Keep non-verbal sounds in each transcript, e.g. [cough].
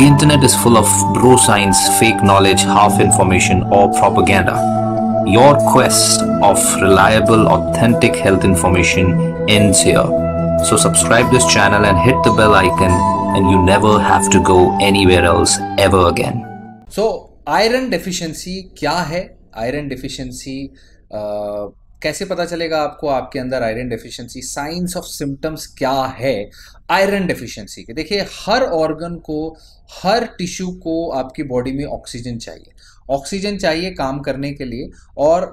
The internet is full of bro science, fake knowledge, half information or propaganda. Your quest of reliable, authentic health information ends here. So subscribe this channel and hit the bell icon and you never have to go anywhere else ever again. So iron deficiency क्या है? Iron deficiency uh, कैसे पता चलेगा आपको आपके अंदर iron deficiency signs of symptoms क्या है आयरन डेफिशिएंसी के देखिए हर ऑर्गन को हर टिश्यू को आपकी बॉडी में ऑक्सीजन चाहिए ऑक्सीजन चाहिए काम करने के लिए और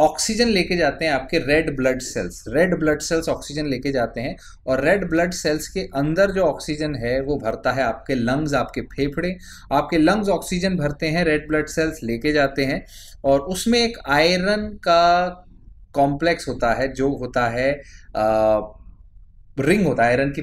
ऑक्सीजन लेके जाते हैं आपके red blood cells red blood cells oxygen लेके जाते हैं और रेड ब्लड सेल्स के अंदर जो ऑक्सीजन है वो भरता है आपके लंग्स आपके फेफड़े आपके लंग्स ऑक्सीजन भरते हैं रेड ब्लड सेल्स लेके जाते हैं और उसमें एक आयरन का कॉम्प्लेक्स होता है जो होता है रिंग होता है आयरन की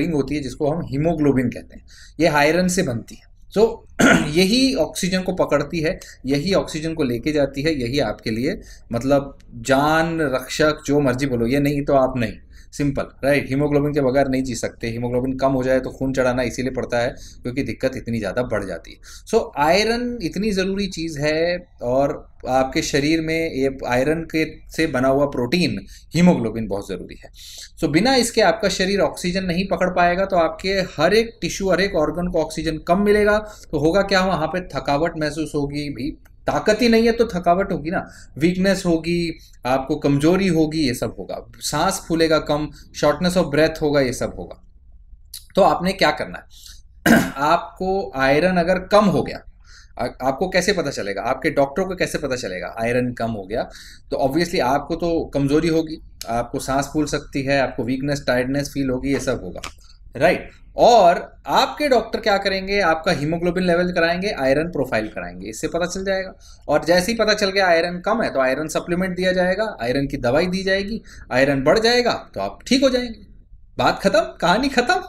रिंग होती है जिसको हम हीमोग्लोबिन कहते हैं ये आयरन से बनती है so, [clears throat] यही ऑक्सीजन को पकड़ती है यही ऑक्सीजन को लेके जाती है यही आपके लिए मतलब जान रक्षक जो मर्जी बोलो ये नहीं तो आप नहीं सिंपल राइट हीमोग्लोबिन के बगैर नहीं जी सकते हीमोग्लोबिन कम हो जाए तो खून चढ़ाना इसीलिए पड़ता है क्योंकि दिक्कत इतनी ज़्यादा बढ़ जाती है सो so, आयरन इतनी ज़रूरी चीज़ है और आपके शरीर में ये आयरन के से बना हुआ प्रोटीन हीमोग्लोबिन बहुत ज़रूरी है सो so, बिना इसके आपका शरीर ऑक्सीजन नहीं पकड़ पाएगा तो आपके हर एक टिश्यू हर एक ऑर्गन को ऑक्सीजन कम मिलेगा तो होगा क्या वहाँ पर थकावट महसूस होगी भी ताकत ही नहीं है तो थकावट होगी ना वीकनेस होगी आपको कमजोरी होगी ये सब होगा सांस फूलेगा कम शॉर्टनेस ऑफ ब्रेथ होगा ये सब होगा तो आपने क्या करना है [clears throat] आपको आयरन अगर कम हो गया आपको कैसे पता चलेगा आपके डॉक्टर को कैसे पता चलेगा आयरन कम हो गया तो ऑब्वियसली आपको तो कमजोरी होगी आपको सांस फूल सकती है आपको वीकनेस टायर्डनेस फील होगी ये सब होगा राइट right? और आपके डॉक्टर क्या करेंगे आपका हीमोग्लोबिन लेवल कराएंगे आयरन प्रोफाइल कराएंगे इससे पता चल जाएगा और जैसे ही पता चल गया आयरन कम है तो आयरन सप्लीमेंट दिया जाएगा आयरन की दवाई दी जाएगी आयरन बढ़ जाएगा तो आप ठीक हो जाएंगे बात खत्म कहानी खत्म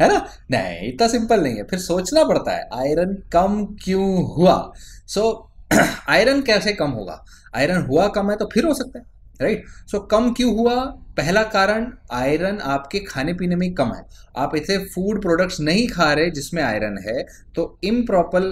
है ना नहीं इतना सिंपल नहीं है फिर सोचना पड़ता है आयरन कम क्यों हुआ सो so, [clears throat] आयरन कैसे कम होगा आयरन हुआ कम है तो फिर हो सकता है राइट सो so, कम क्यों हुआ पहला कारण आयरन आपके खाने पीने में कम है आप ऐसे फूड प्रोडक्ट्स नहीं खा रहे जिसमें आयरन है तो इम्प्रॉपर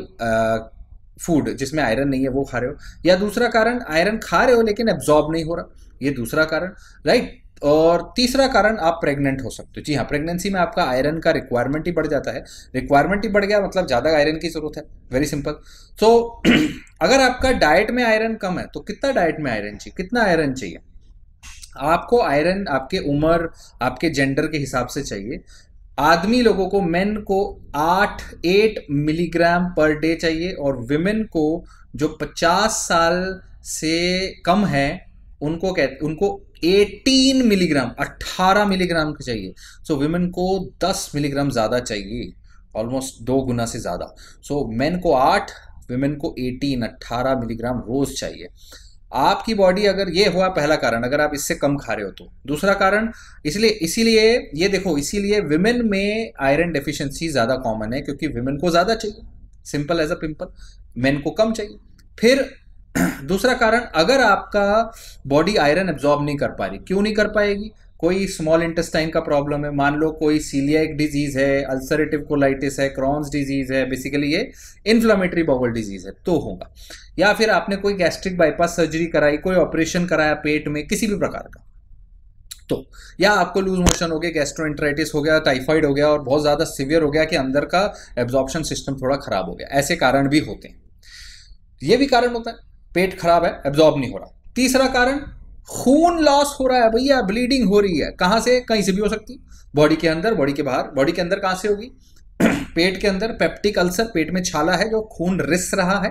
फूड जिसमें आयरन नहीं है वो खा रहे हो या दूसरा कारण आयरन खा रहे हो लेकिन एब्जॉर्ब नहीं हो रहा ये दूसरा कारण राइट और तीसरा कारण आप प्रेग्नेंट हो सकते हो जी हाँ प्रेगनेंसी में आपका आयरन का रिक्वायरमेंट ही बढ़ जाता है रिक्वायरमेंट ही बढ़ गया मतलब ज़्यादा आयरन की ज़रूरत है वेरी सिंपल तो अगर आपका डाइट में आयरन कम है तो कितना डाइट में आयरन चाहिए कितना आयरन चाहिए आपको आयरन आपके उम्र आपके जेंडर के हिसाब से चाहिए आदमी लोगों को मेन को आठ एट मिलीग्राम पर डे चाहिए और विमेन को जो पचास साल से कम है उनको कह उनको 18 मिलीग्राम 18 मिलीग्राम का चाहिए सो so, वुमेन को 10 मिलीग्राम ज़्यादा चाहिए ऑलमोस्ट दो गुना से ज़्यादा सो so, मेन को 8 वुमेन को 18 18 मिलीग्राम रोज़ चाहिए आपकी बॉडी अगर ये हुआ पहला कारण अगर आप इससे कम खा रहे हो तो दूसरा कारण इसलिए इसीलिए ये देखो इसीलिए विमेन में आयरन डेफिशिएंसी ज़्यादा कॉमन है क्योंकि विमेन को ज़्यादा चाहिए simple as a pimple men को कम चाहिए फिर [clears throat] दूसरा कारण अगर आपका बॉडी आयरन एब्जॉर्ब नहीं कर पा रही क्यों नहीं कर पाएगी कोई स्मॉल इंटेस्टाइन का प्रॉब्लम है मान लो कोई सीलियाक डिजीज है अल्सरेटिव कोलाइटिस है क्रॉन्स डिजीज है बेसिकली ये इन्फ्लामेटरी बॉबल डिजीज है तो होगा या फिर आपने कोई गैस्ट्रिक बाईपास सर्जरी कराई कोई ऑपरेशन कराया पेट में किसी भी प्रकार का तो या आपको लूज मोशन हो गया गैस्ट्रोइंट्राइटिस हो गया टाइफाइड हो गया और बहुत ज़्यादा सिवियर हो गया कि अंदर का एब्जॉर्प्शन सिस्टम थोड़ा खराब हो गया ऐसे कारण भी होते हैं ये भी कारण होता है पेट खराब है एब्जॉर्ब नहीं हो रहा तीसरा कारण खून लॉस हो रहा है भैया ब्लीडिंग हो रही है कहां से कहीं से भी हो सकती बॉडी के अंदर बॉडी के बाहर बॉडी के अंदर कहां से होगी [clears throat] पेट के अंदर पेप्टिक अल्सर पेट में छाला है जो खून रिस रहा है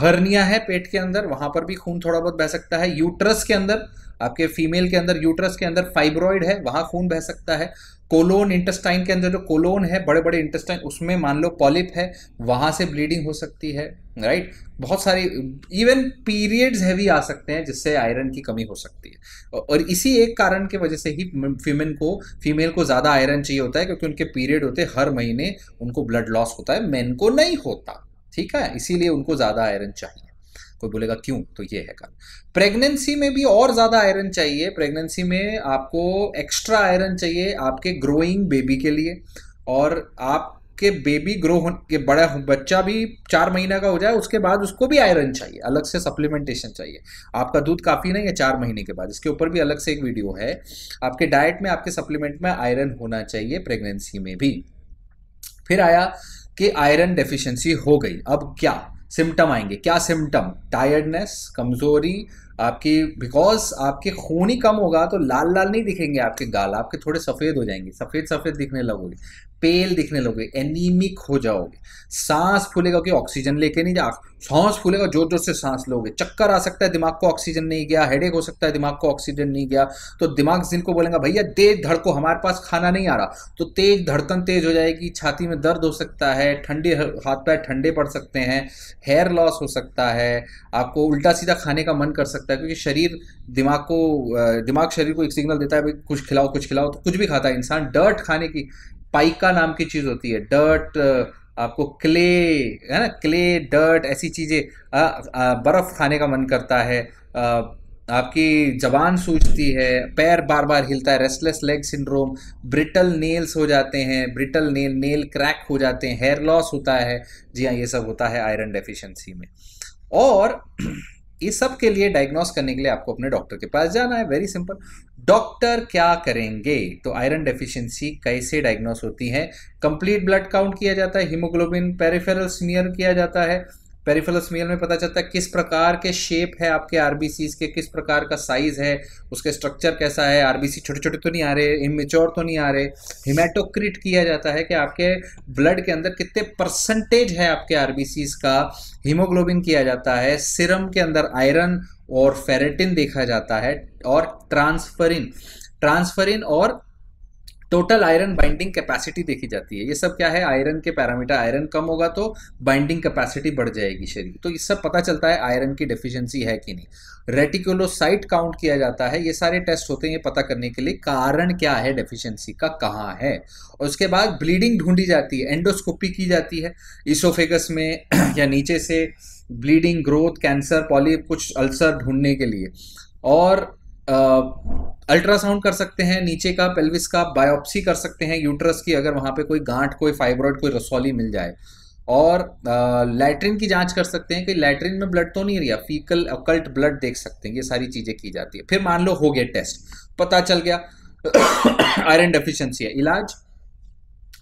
हर्निया है पेट के अंदर वहां पर भी खून थोड़ा बहुत बह सकता है यूट्रस के अंदर आपके फीमेल के अंदर यूट्रस के अंदर फाइब्रॉइड है वहां खून बह सकता है कोलोन इंटेस्टाइन के अंदर जो कोलोन है बड़े बड़े इंटेस्टाइन उसमें मान लो पॉलिप है वहाँ से ब्लीडिंग हो सकती है राइट बहुत सारी इवन पीरियड्स हैवी आ सकते हैं जिससे आयरन की कमी हो सकती है और इसी एक कारण के वजह से ही फीमेन को फीमेल को ज़्यादा आयरन चाहिए होता है क्योंकि उनके पीरियड होते हर महीने उनको ब्लड लॉस होता है मेन को नहीं होता ठीक है इसीलिए उनको ज़्यादा आयरन चाहिए कोई बोलेगा क्यों तो ये है कारण प्रेगनेंसी में भी और ज़्यादा आयरन चाहिए प्रेगनेंसी में आपको एक्स्ट्रा आयरन चाहिए आपके ग्रोइंग बेबी के लिए और आपके बेबी ग्रो के बड़ा बच्चा भी चार महीना का हो जाए उसके बाद उसको भी आयरन चाहिए अलग से सप्लीमेंटेशन चाहिए आपका दूध काफ़ी नहीं है चार महीने के बाद इसके ऊपर भी अलग से एक वीडियो है आपके डाइट में आपके सप्लीमेंट में आयरन होना चाहिए प्रेगनेंसी में भी फिर आया कि आयरन डेफिशिएंसी हो गई अब क्या सिम्टम आएंगे क्या सिम्टम टायर्डनेस कमजोरी आपकी बिकॉज आपके खून ही कम होगा तो लाल लाल नहीं दिखेंगे आपके गाल आपके थोड़े सफ़ेद हो जाएंगे सफ़ेद सफ़ेद दिखने लगोगे पेल दिखने लगोगे एनीमिक हो जाओगे सांस फूलेगा कि ऑक्सीजन लेके नहीं जा सांस फूलेगा जोर जोर से सांस लोगे चक्कर आ सकता है दिमाग को ऑक्सीजन नहीं गया हेडेक हो सकता है दिमाग को ऑक्सीजन नहीं गया तो दिमाग जिनको बोलेगा भैया तेज धड़को हमारे पास खाना नहीं आ रहा तो तेज धड़कन तेज हो जाएगी छाती में दर्द हो सकता है ठंडे हाथ पैर ठंडे पड़ सकते हैं हेयर लॉस हो सकता है आपको उल्टा सीधा खाने का मन कर सकता सकता है क्योंकि शरीर दिमाग को दिमाग शरीर को एक सिग्नल देता है भाई कुछ खिलाओ कुछ खिलाओ तो कुछ भी खाता है इंसान डर्ट खाने की पाइका नाम की चीज़ होती है डर्ट आपको क्ले है ना क्ले डर्ट ऐसी चीज़ें बर्फ़ खाने का मन करता है आ, आपकी जबान सूझती है पैर बार बार हिलता है restless leg syndrome brittle nails हो जाते हैं ब्रिटल नेल नेल क्रैक हो जाते हैं हेयर लॉस होता है जी हाँ ये सब होता है आयरन डेफिशिएंसी में और इस सब के लिए डायग्नोस करने के लिए आपको अपने डॉक्टर के पास जाना है वेरी सिंपल डॉक्टर क्या करेंगे तो आयरन डेफिशिएंसी कैसे डायग्नोस होती है कंप्लीट ब्लड काउंट किया जाता है हीमोग्लोबिन पेरिफेरल स्मियर किया जाता है पेरिफेरल स्मेल में पता चलता है किस प्रकार के शेप है आपके आरबीसीज के किस प्रकार का साइज है उसके स्ट्रक्चर कैसा है आरबीसी छोटे छोटे तो नहीं आ रहे इमेच्योर तो नहीं आ रहे हिमेटोक्रिट किया जाता है कि आपके ब्लड के अंदर कितने परसेंटेज है आपके आरबीसीज का हीमोग्लोबिन किया जाता है सिरम के अंदर आयरन और फेरेटिन देखा जाता है और ट्रांसफरिन ट्रांसफरिन और टोटल आयरन बाइंडिंग कैपेसिटी देखी जाती है ये सब क्या है आयरन के पैरामीटर आयरन कम होगा तो बाइंडिंग कैपेसिटी बढ़ जाएगी शरीर तो इस सब पता चलता है आयरन की डेफिशिएंसी है कि नहीं रेटिकुलोसाइट काउंट किया जाता है ये सारे टेस्ट होते हैं ये पता करने के लिए कारण क्या है डेफिशिएंसी का कहाँ है और उसके बाद ब्लीडिंग ढूंढी जाती है एंडोस्कोपी की जाती है इसोफेगस में [clears throat] या नीचे से ब्लीडिंग ग्रोथ कैंसर पॉलिप कुछ अल्सर ढूंढने के लिए और अल्ट्रासाउंड कर सकते हैं नीचे का पेल्विस का बायोप्सी कर सकते हैं यूट्रस की अगर वहाँ पे कोई गांठ कोई फाइब्रॉइड कोई रसौली मिल जाए और लैट्रिन की जांच कर सकते हैं कि लैट्रिन में ब्लड तो नहीं रहा फीकल अकल्ट ब्लड देख सकते हैं ये सारी चीज़ें की जाती है फिर मान लो हो गया टेस्ट पता चल गया आयरन [coughs] डेफिशिएंसी है इलाज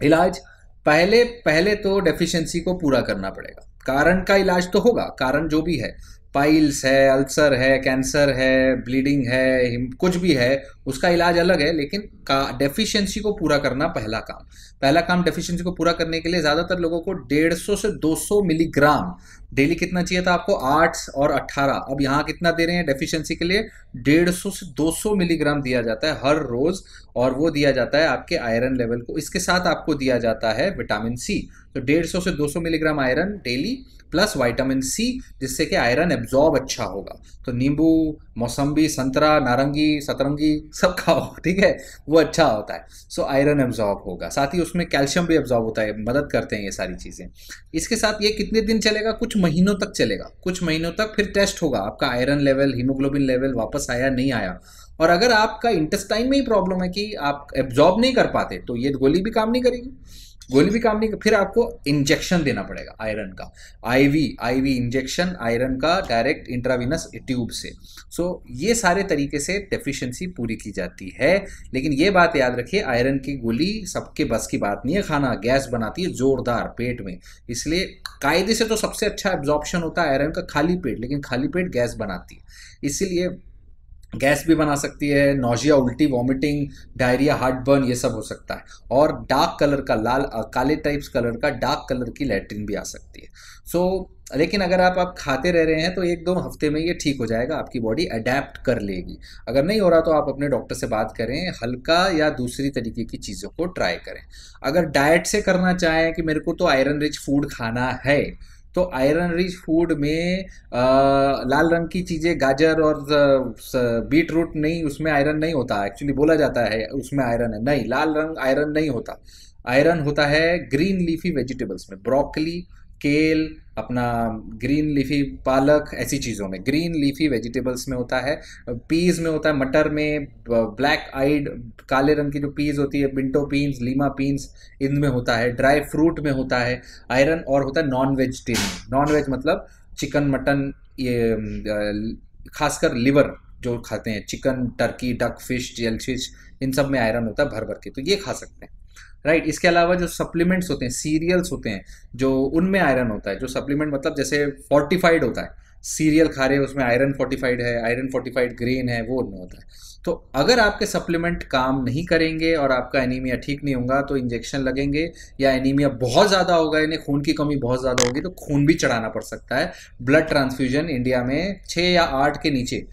इलाज पहले पहले तो डेफिशिएंसी को पूरा करना पड़ेगा कारण का इलाज तो होगा कारण जो भी है पाइल्स है अल्सर है कैंसर है ब्लीडिंग है कुछ भी है उसका इलाज अलग है लेकिन का डेफिशिएंसी को पूरा करना पहला काम पहला काम डेफिशिएंसी को पूरा करने के लिए ज़्यादातर लोगों को 150 से 200 मिलीग्राम डेली कितना चाहिए था आपको 8 और 18 अब यहाँ कितना दे रहे हैं डेफिशिएंसी के लिए 150 से 200 मिलीग्राम दिया जाता है हर रोज़ और वो दिया जाता है आपके आयरन लेवल को इसके साथ आपको दिया जाता है विटामिन सी तो डेढ़ से दो milligram iron daily plus vitamin C जिससे कि आयरन एब्जॉर्ब अच्छा होगा तो नींबू मौसम्बी संतरा नारंगी सतरंगी सब खाओ [laughs] ठीक है वो अच्छा होता है सो आयरन एब्जॉर्ब होगा साथ ही उसमें कैल्शियम भी एब्जॉर्ब होता है मदद करते हैं ये सारी चीज़ें इसके साथ ये कितने दिन चलेगा कुछ महीनों तक चलेगा कुछ महीनों तक फिर टेस्ट होगा आपका आयरन लेवल हीमोग्लोबिन लेवल वापस आया नहीं आया और अगर आपका इंटेस्टाइन में ही प्रॉब्लम है कि आप एब्जॉर्ब नहीं कर पाते तो ये गोली भी काम नहीं करेगी गोली भी काम नहीं फिर आपको इंजेक्शन देना पड़ेगा आयरन का आईवी आईवी इंजेक्शन आयरन का डायरेक्ट इंट्राविनस ट्यूब से सो so, ये सारे तरीके से डेफिशिएंसी पूरी की जाती है लेकिन ये बात याद रखिए आयरन की गोली सबके बस की बात नहीं है खाना गैस बनाती है जोरदार पेट में इसलिए कायदे से तो सबसे अच्छा एब्जॉर्प्शन होता है आयरन का खाली पेट लेकिन खाली पेट गैस बनाती है इसीलिए गैस भी बना सकती है नोजिया उल्टी वॉमिटिंग डायरिया हार्ट बर्न ये सब हो सकता है और डार्क कलर का लाल काले टाइप्स कलर का डार्क कलर की लेटरिन भी आ सकती है सो so, लेकिन अगर आप आप खाते रह रहे हैं तो एक दो हफ्ते में ये ठीक हो जाएगा आपकी बॉडी अडेप्ट कर लेगी अगर नहीं हो रहा तो आप अपने डॉक्टर से बात करें हल्का या दूसरी तरीके की चीज़ों को ट्राई करें अगर डाइट से करना चाहें कि मेरे को तो आयरन रिच फूड खाना है तो आयरन रिच फूड में आ, लाल रंग की चीज़ें गाजर और बीट रूट नहीं उसमें आयरन नहीं होता एक्चुअली बोला जाता है उसमें आयरन है नहीं लाल रंग आयरन नहीं होता आयरन होता है ग्रीन लीफी वेजिटेबल्स में ब्रोकली केल अपना ग्रीन लीफी पालक ऐसी चीज़ों में ग्रीन लीफी वेजिटेबल्स में होता है पीज़ में होता है मटर में ब्लैक आइड काले रंग की जो पीज़ होती है बिंटो पीन्स लीमा पीन्स इनमें होता है ड्राई फ्रूट में होता है आयरन और होता है नॉन वेजिटेरियन नॉन वेज मतलब चिकन मटन ये खासकर लिवर जो खाते हैं chicken turkey duck fish fish इन सब में आयरन होता है भर भर के तो ये खा सकते हैं राइट right, इसके अलावा जो सप्लीमेंट्स होते हैं सीरियल्स होते हैं जो उनमें आयरन होता है जो सप्लीमेंट मतलब जैसे फोर्टिफाइड होता है सीरियल खा रहे हैं उसमें आयरन फोर्टिफाइड है आयरन फोर्टिफाइड ग्रेन है वो उनमें होता है तो अगर आपके सप्लीमेंट काम नहीं करेंगे और आपका एनीमिया ठीक नहीं होगा तो इंजेक्शन लगेंगे या एनीमिया बहुत ज़्यादा होगा यानी खून की कमी बहुत ज़्यादा होगी तो खून भी चढ़ाना पड़ सकता है ब्लड ट्रांसफ्यूजन इंडिया में छः या आठ के नीचे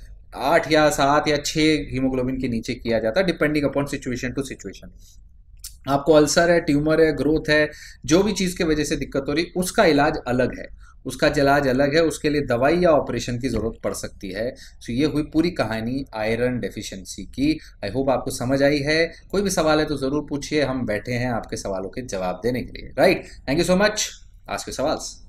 आठ या सात या छः हीमोग्लोबिन के नीचे किया जाता है depending upon situation to situation आपको अल्सर है ट्यूमर है ग्रोथ है जो भी चीज़ के वजह से दिक्कत हो रही उसका इलाज अलग है उसका जलाज अलग है उसके लिए दवाई या ऑपरेशन की ज़रूरत पड़ सकती है सो ये हुई पूरी कहानी आयरन डेफिशिएंसी की आई होप आपको समझ आई है कोई भी सवाल है तो ज़रूर पूछिए हम बैठे हैं आपके सवालों के जवाब देने के लिए right thank you so much आज के सवाल